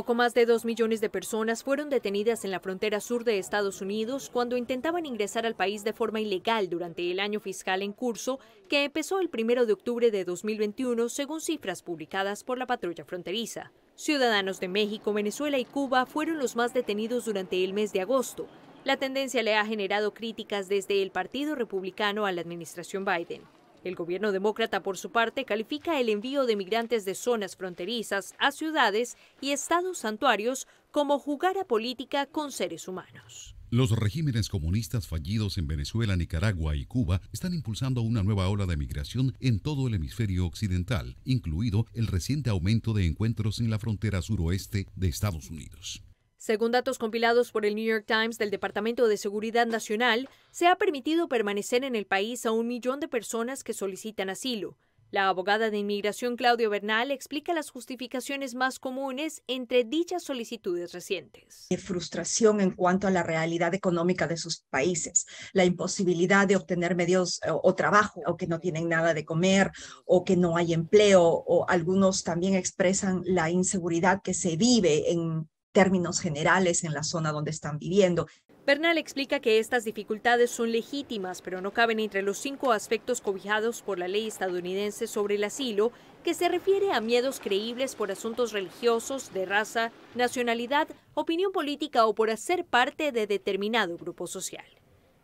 Poco más de dos millones de personas fueron detenidas en la frontera sur de Estados Unidos cuando intentaban ingresar al país de forma ilegal durante el año fiscal en curso, que empezó el 1 de octubre de 2021, según cifras publicadas por la patrulla fronteriza. Ciudadanos de México, Venezuela y Cuba fueron los más detenidos durante el mes de agosto. La tendencia le ha generado críticas desde el Partido Republicano a la administración Biden. El gobierno demócrata, por su parte, califica el envío de migrantes de zonas fronterizas a ciudades y estados santuarios como jugar a política con seres humanos. Los regímenes comunistas fallidos en Venezuela, Nicaragua y Cuba están impulsando una nueva ola de migración en todo el hemisferio occidental, incluido el reciente aumento de encuentros en la frontera suroeste de Estados Unidos. Según datos compilados por el New York Times del Departamento de Seguridad Nacional, se ha permitido permanecer en el país a un millón de personas que solicitan asilo. La abogada de inmigración Claudio Bernal explica las justificaciones más comunes entre dichas solicitudes recientes. Frustración en cuanto a la realidad económica de sus países, la imposibilidad de obtener medios o, eh, o, trabajo, o que no tienen nada de comer, o que no hay empleo, o algunos también expresan la inseguridad que se vive en términos generales en la zona donde están viviendo. Bernal explica que estas dificultades son legítimas, pero no caben entre los cinco aspectos cobijados por la ley estadounidense sobre el asilo, que se refiere a miedos creíbles por asuntos religiosos, de raza, nacionalidad, opinión política o por hacer parte de determinado grupo social.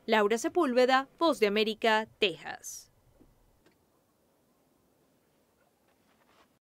Laura Sepúlveda, Voz de América, Texas.